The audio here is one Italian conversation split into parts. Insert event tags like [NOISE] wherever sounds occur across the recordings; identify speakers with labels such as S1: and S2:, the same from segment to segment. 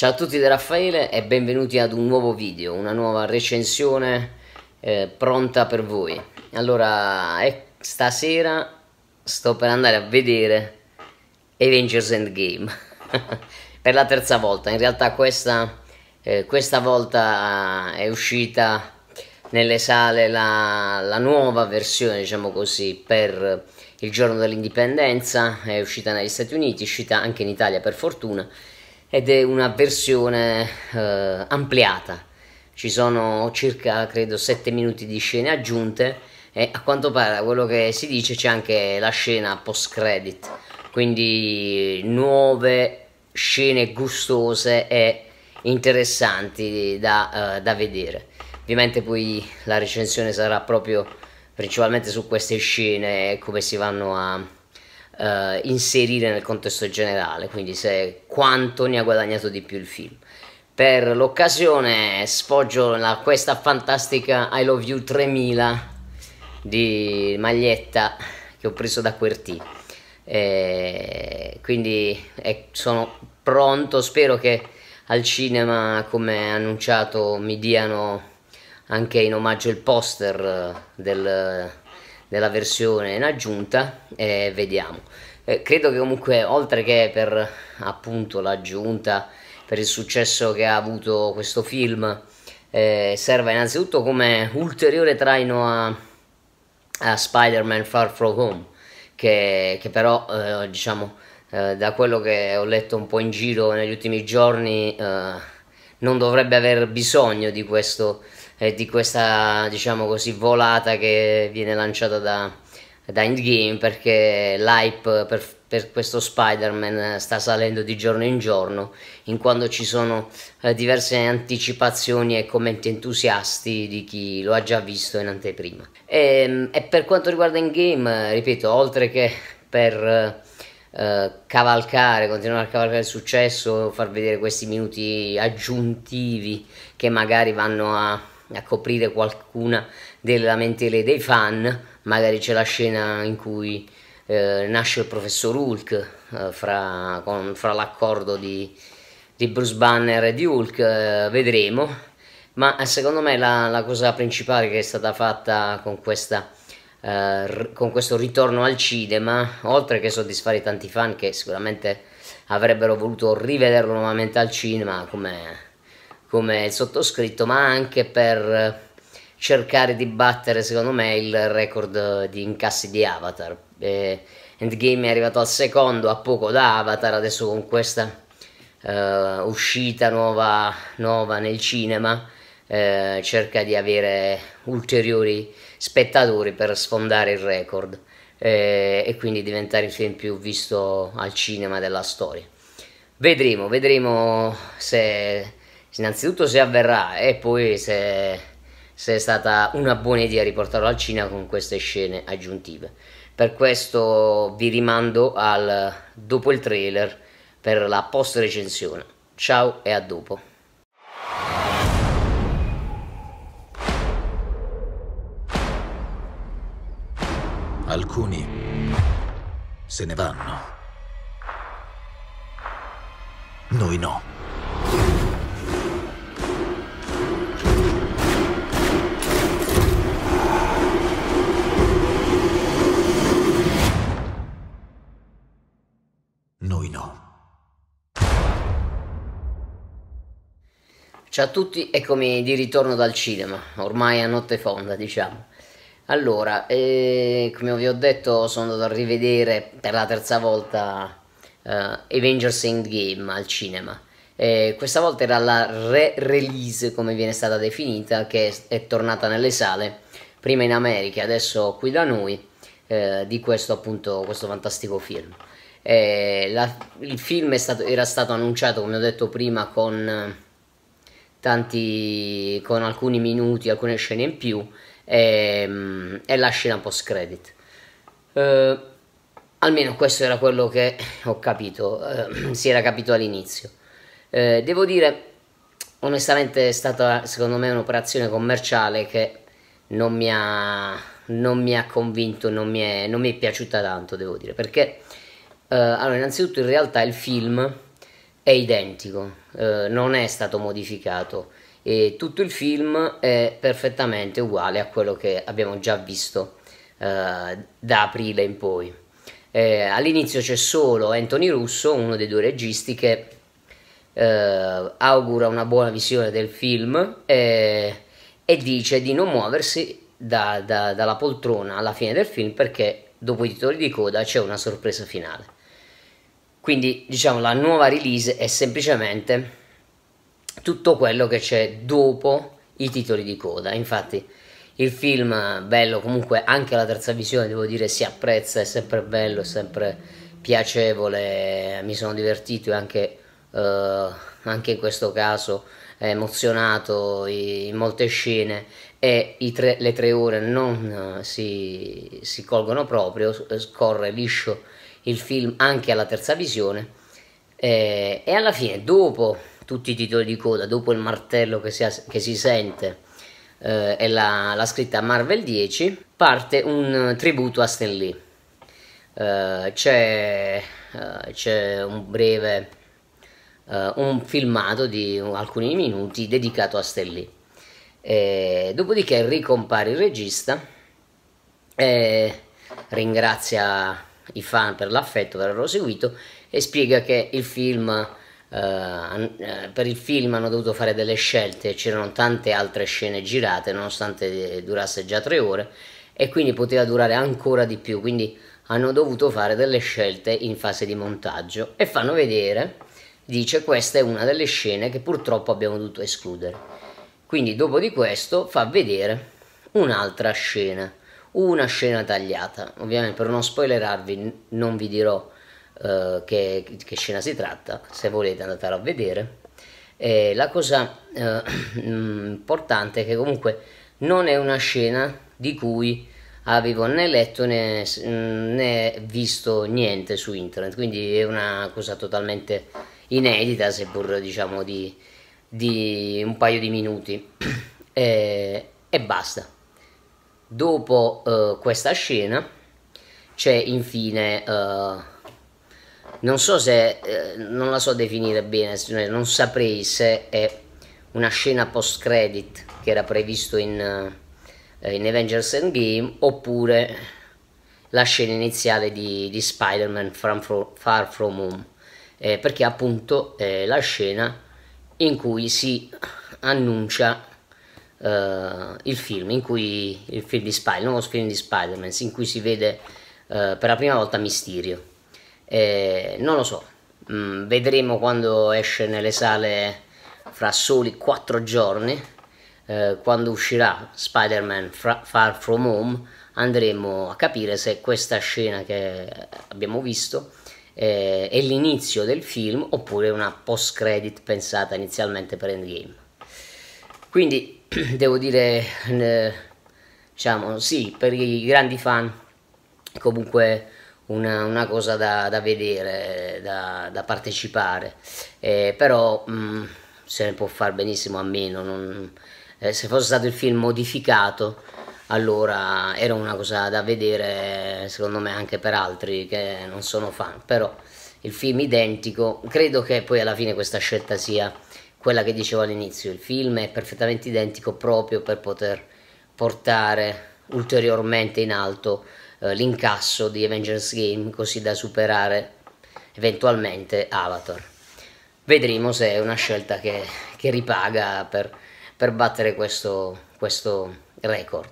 S1: Ciao a tutti da Raffaele e benvenuti ad un nuovo video, una nuova recensione eh, pronta per voi. Allora, eh, stasera sto per andare a vedere Avengers Endgame [LAUGHS] per la terza volta. In realtà questa, eh, questa volta eh, è uscita nelle sale la, la, nuova versione, diciamo così, per il giorno dell'indipendenza, è uscita negli Stati Uniti, è uscita anche in Italia per fortuna ed è una versione eh, ampliata. Ci sono circa, credo, 7 minuti di scene aggiunte e a quanto pare quello che si dice c'è anche la scena post-credit, quindi nuove scene gustose e interessanti da, eh, da vedere. Ovviamente poi la recensione sarà proprio principalmente su queste scene e come si vanno a eh, inserire nel contesto generale, quindi se quanto ne ha guadagnato di più il film. Per l'occasione sfoggio la, questa fantastica I Love You 3000 di maglietta che ho preso da QWERTY. E quindi è, eh, sono pronto, spero che al cinema, come annunciato, mi diano anche in omaggio il poster eh, del della versione in aggiunta e vediamo eh, credo che comunque oltre che per appunto l'aggiunta per il successo che ha avuto questo film eh, serva innanzitutto come ulteriore traino a, a Spider-Man Far From Home che, che però eh, diciamo eh, da quello che ho letto un po' in giro negli ultimi giorni eh, non dovrebbe aver bisogno di questo eh, di questa diciamo così volata che viene lanciata da, da Endgame perché l'hype per, per questo Spider-Man sta salendo di giorno in giorno in quanto ci sono eh, diverse anticipazioni e commenti entusiasti di chi lo ha già visto in anteprima e, ehm, e per quanto riguarda Endgame ripeto oltre che per eh, cavalcare, continuare a cavalcare il successo, far vedere questi minuti aggiuntivi che magari vanno a a coprire qualcuna delle lamentele dei fan, magari c'è la scena in cui eh, nasce il professor Hulk eh, fra, fra l'accordo di, di, Bruce Banner e di Hulk, eh, vedremo, ma eh, secondo me la, la, cosa principale che è stata fatta con, questa, eh, con questo ritorno al cinema, oltre che soddisfare tanti fan che sicuramente avrebbero voluto rivederlo nuovamente al cinema come come il sottoscritto, ma anche per cercare di battere, secondo me, il record di incassi di Avatar. E Endgame è arrivato al secondo, a poco da Avatar, adesso con questa uh, uscita nuova, nuova, nel cinema, uh, cerca di avere ulteriori spettatori per sfondare il record uh, e quindi diventare il film più visto al cinema della storia. Vedremo, vedremo se innanzitutto se avverrà e poi se, se è stata una buona idea riportarlo al cinema con queste scene aggiuntive. Per questo vi rimando al dopo il trailer per la post recensione. Ciao e a dopo. Alcuni se ne vanno. Noi no. noi no. Ciao a tutti, eccomi di ritorno dal cinema, ormai a notte fonda diciamo. Allora, eh, come vi ho detto sono andato a rivedere per la terza volta eh, Avengers Endgame al cinema. Eh, questa volta era la re-release come viene stata definita che è tornata nelle sale, prima in America, adesso qui da noi, eh, di questo appunto, questo fantastico film. Eh, la, il film stato, era stato annunciato, come ho detto prima, con, eh, tanti, con alcuni minuti, alcune scene in più e, ehm, e la scena post-credit. Eh, almeno questo era quello che [LAUGHS] ho capito, eh, [CLEARS THROAT] si era capito all'inizio. Eh, devo dire, onestamente, è stata secondo me un'operazione commerciale che non mi ha, non mi ha convinto, non mi, è, non mi è piaciuta tanto, devo dire, perché Uh, allora, innanzitutto in realtà il film è identico, uh, non è stato modificato e tutto il film è perfettamente uguale a quello che abbiamo già visto uh, da aprile in poi. all'inizio c'è solo Anthony Russo, uno dei due registi, che augura una buona visione del film e, e dice di non muoversi da, da, dalla poltrona alla fine del film perché dopo i titoli di coda c'è una sorpresa finale. Quindi diciamo la nuova release è semplicemente tutto quello che c'è dopo i titoli di coda. Infatti il film bello comunque anche la terza visione devo dire si apprezza, è sempre bello, è sempre piacevole, mi sono divertito e anche, eh, anche in questo caso emozionato in molte scene e tre, le tre ore non si, si colgono proprio, scorre liscio il film anche alla terza visione eh, e alla fine dopo tutti i titoli di coda, dopo il martello che si, che si sente eh, e la, la, scritta Marvel 10 parte un tributo a Stan Lee eh, c'è, eh, un breve eh, un filmato di alcuni minuti dedicato a Stan Lee e dopodiché ricompare il regista e ringrazia i fan per l'affetto per averlo seguito e spiega che il film Uh, per il film hanno dovuto fare delle scelte, c'erano tante altre scene girate nonostante eh, durasse già tre ore e quindi poteva durare ancora di più, quindi hanno dovuto fare delle scelte in fase di montaggio e fanno vedere, dice questa è una delle scene che purtroppo abbiamo dovuto escludere. Quindi dopo di questo fa vedere un'altra scena una scena tagliata. Ovviamente per non spoilerarvi non vi dirò eh, che, che, scena si tratta, se volete andatela a vedere. E la cosa eh, [CLEARS THROAT] mm, importante è che comunque non è una scena di cui avevo né letto né, mm, né visto niente su internet, quindi è una cosa totalmente inedita, seppur diciamo di, di un paio di minuti [CLEARS THROAT] e, e basta. Dopo uh, questa scena c'è infine, uh, non so se, uh, non la so definire bene, non saprei se è una scena post credit che era previsto in, in Avengers Endgame oppure la scena iniziale di, di Spider-Man Far From Home eh, perché appunto è la scena in cui si annuncia uh, il film in cui il film di Spider, il nuovo film di Spider-Man in cui si vede uh, per la prima volta Mysterio. Eh, non lo so, mm, vedremo quando esce nelle sale fra soli 4 giorni, eh, quando uscirà Spider-Man Far From Home, andremo a capire se questa scena che abbiamo visto è l'inizio del film oppure una post-credit pensata inizialmente per Endgame. Quindi [CLEARS THROAT] devo dire, eh, diciamo, sì, per i grandi fan comunque una, una cosa da, da vedere, da, da partecipare, eh, però mh, mm, se ne può fare benissimo a meno, non, eh, se fosse stato il film modificato allora era una cosa da vedere secondo me anche per altri che non sono fan, però il film identico credo che poi alla fine questa scelta sia quella che dicevo all'inizio, il film è perfettamente identico proprio per poter portare ulteriormente in alto eh, l'incasso di Avengers Game così da superare eventualmente Avatar. Vedremo se è una scelta che, che ripaga per, per battere questo, questo record.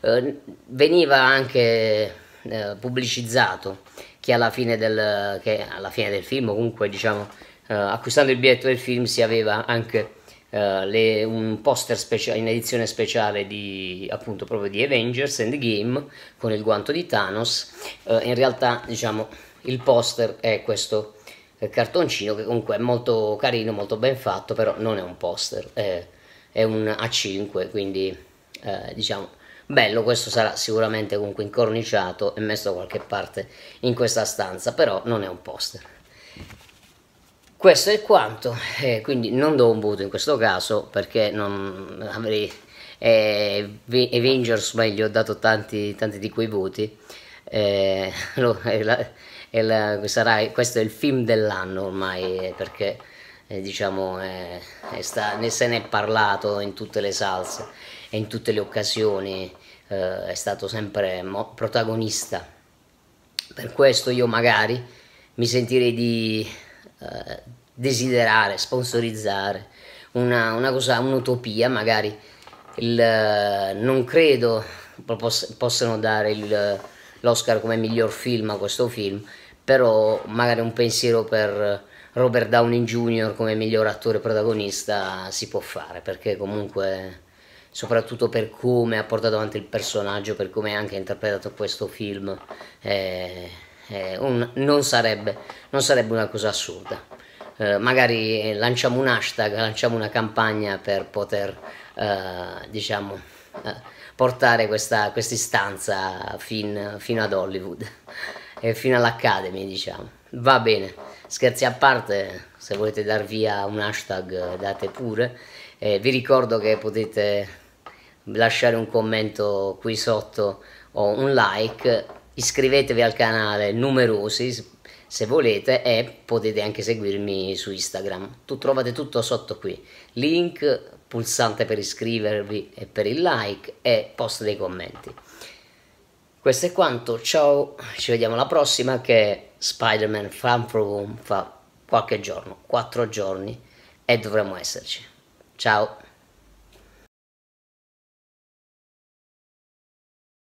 S1: Eh, veniva anche eh, pubblicizzato che alla, del, che alla, fine del, film, comunque diciamo eh, acquistando il biglietto del film si aveva anche eh, le, un poster speciale, in edizione speciale di appunto proprio di Avengers Endgame con il guanto di Thanos. Eh, in realtà, diciamo, il poster è questo eh, cartoncino che comunque è molto carino, molto ben fatto, però non è un poster, è, è un A5, quindi eh, diciamo bello, questo sarà sicuramente comunque incorniciato e messo da qualche parte in questa stanza, però non è un poster. Questo è quanto, eh, quindi non do un voto in questo caso perché non avrei eh, Avengers, ma ho dato tanti, tanti di quei voti. Eh, no, [LAUGHS] è la, è la, sarà, questo è il film dell'anno ormai eh, perché eh, diciamo eh, sta, ne se ne è parlato in tutte le salse e in tutte le occasioni, eh, è stato sempre protagonista. Per questo io magari mi sentirei di eh, desiderare, sponsorizzare, una, una cosa, un'utopia magari. Il, eh, non credo possano dare l'Oscar come miglior film a questo film, però magari un pensiero per Robert Downey Jr. come miglior attore protagonista si può fare, perché comunque soprattutto per come ha portato avanti il personaggio, per come ha anche interpretato questo film. Eh, eh, un, non, sarebbe, non, sarebbe, una cosa assurda. Eh, magari eh, lanciamo un hashtag, lanciamo una campagna per poter, eh, diciamo, eh, portare questa quest istanza fin, fino ad Hollywood [LAUGHS] e fino all'Academy, diciamo. Va bene, scherzi a parte, se volete dar via un hashtag date pure. Eh, vi ricordo che potete lasciare un commento qui sotto o un like iscrivetevi al canale numerosi se volete e potete anche seguirmi su Instagram. Tu trovate tutto sotto qui, link, pulsante per iscrivervi e per il like e post dei commenti. Questo è quanto, ciao, ci vediamo alla prossima che Spider-Man Fan From Home fa qualche giorno, 4 giorni e dovremo esserci. Ciao!